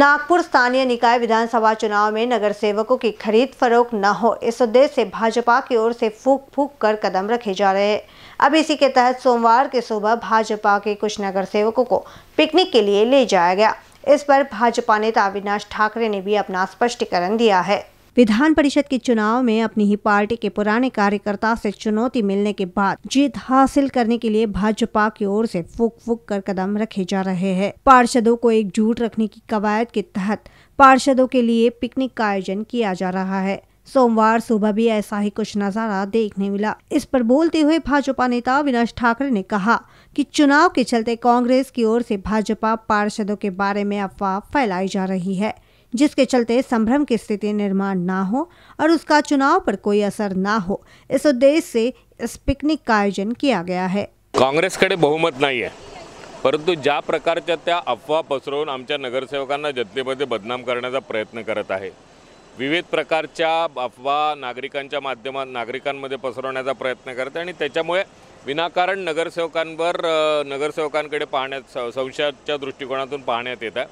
नागपुर स्थानीय निकाय विधानसभा चुनाव में नगर सेवकों की खरीद फरोख न हो इस उद्देश्य से भाजपा की ओर से फूक फूक कर कदम रखे जा रहे हैं अब इसी के तहत सोमवार के सुबह भाजपा के कुछ नगर सेवकों को पिकनिक के लिए ले जाया गया इस पर भाजपा नेता अविनाश ठाकरे ने भी अपना स्पष्टीकरण दिया है विधान परिषद के चुनाव में अपनी ही पार्टी के पुराने कार्यकर्ता से चुनौती मिलने के बाद जीत हासिल करने के लिए भाजपा की ओर से फूक फूक कर कदम रखे जा रहे हैं पार्षदों को एकजुट रखने की कवायद के तहत पार्षदों के लिए पिकनिक का आयोजन किया जा रहा है सोमवार सुबह भी ऐसा ही कुछ नजारा देखने मिला इस पर बोलते हुए भाजपा नेता अविनाश ठाकरे ने कहा कि चुनाव के चलते कांग्रेस की ओर से भाजपा पार्षदों के बारे में अफवाह फैलाई जा रही है जिसके चलते संभ्रम की स्थिति निर्माण ना हो और उसका चुनाव पर कोई असर ना हो इस उद्देश्य से इस पिकनिक का आयोजन किया गया है काँग्रेसकडे बहुमत नाही आहे परंतु ज्या प्रकारच्या त्या अफवा पसरवून आमच्या नगरसेवकांना जनतेमध्ये बदनाम करण्याचा प्रयत्न करत आहे विविध प्रकारच्या अफवा नागरिकांच्या माध्यमात नागरिकांमध्ये पसरवण्याचा प्रयत्न करते आणि त्याच्यामुळे विनाकारण नगरसेवकांवर नगरसेवकांकडे पाहण्यात संशयाच्या दृष्टिकोनातून पाहण्यात येतं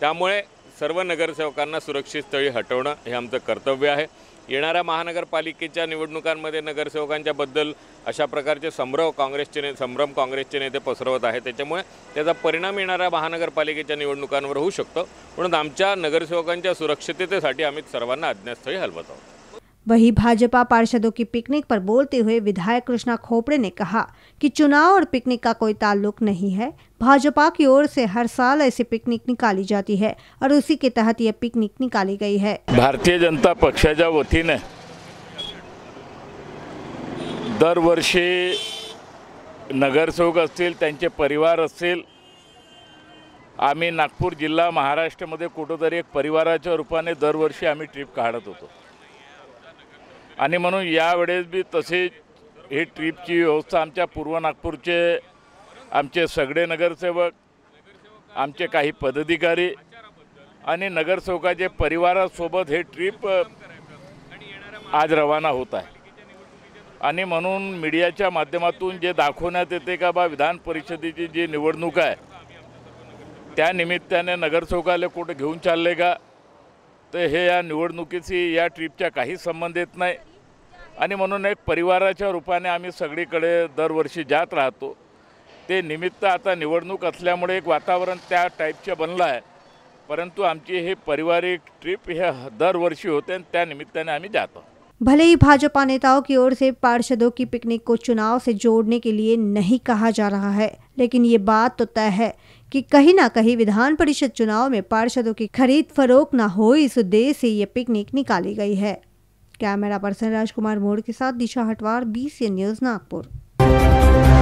त्यामुळे सर्व नगरसेवकांना सुरक्षित स्थळी हटवणं हे आमचं कर्तव्य आहे येणाऱ्या महानगरपालिकेच्या निवडणुकांमध्ये नगरसेवकांच्याबद्दल अशा प्रकारचे संभ्रम काँग्रेसचे ने संभ्रम काँग्रेसचे नेते पसरवत आहे त्याच्यामुळे त्याचा परिणाम येणाऱ्या महानगरपालिकेच्या निवडणुकांवर होऊ शकतो म्हणून आमच्या नगरसेवकांच्या सुरक्षिततेसाठी आम्ही सर्वांना अज्ञातस्थळी हलवत आहोत वही भाजपा पार्षदों की पिकनिक पर बोलते हुए विधायक कृष्णा खोपड़े ने कहा कि चुनाव और पिकनिक का कोई ताल्लुक नहीं है भाजपा की ओर से हर साल ऐसी पिकनिक निकाली जाती है और उसी के तहत यह पिकनिक निकाली गई है भारतीय जनता पक्षाच्या दर वर्षी नगरसेवक असतील त्यांचे परिवार असतील आम्ही नागपूर जिल्हा महाराष्ट्रामध्ये कुठंतरी एक परिवार रूपाने दरवर्षी आम्मी ट्रीप काड़ो होतो आणि म्हणून यावेळेस बी तसे ही ट्रीपची व्यवस्था आमच्या पूर्व नागपूरचे आमचे सगळे नगरसेवक आमचे काही पदाधिकारी आणि नगरसेवकाचे परिवारासोबत हे ट्रीप आज रवाना होत आहे आणि म्हणून मीडियाच्या माध्यमातून जे दाखवण्यात येते का बा विधान परिषदेची जी निवडणूक आहे त्यानिमित्ताने नगरसेवकाला कुठं घेऊन चालले का तो हे या निवडणुकीशी या ट्रीपच्या काही संबंध येत नाही आणि म्हणून एक परिवाराच्या रूपाने आम्ही सगळीकडे दरवर्षी जात रहो तो निमित्त आता निवणूक एक वातावरण क्या टाइप से बनल है परंतु आमची हे पारिवारिक ट्रीप हे दरवर्षी होते निमित्ता आम्मी जा भले ही भाजपा नेताओं की ओर से पार्षदों की पिकनिक को चुनाव से जोड़ने के लिए नहीं कहा जा रहा है लेकिन ये बात तो तय है कि कहीं ना कहीं विधान परिषद चुनाव में पार्षदों की खरीद फरोख न हो इस उद्देश्य से ये पिकनिक निकाली गई है कैमरा पर्सन राजकुमार मोड़ के साथ दिशा हटवार बी न्यूज नागपुर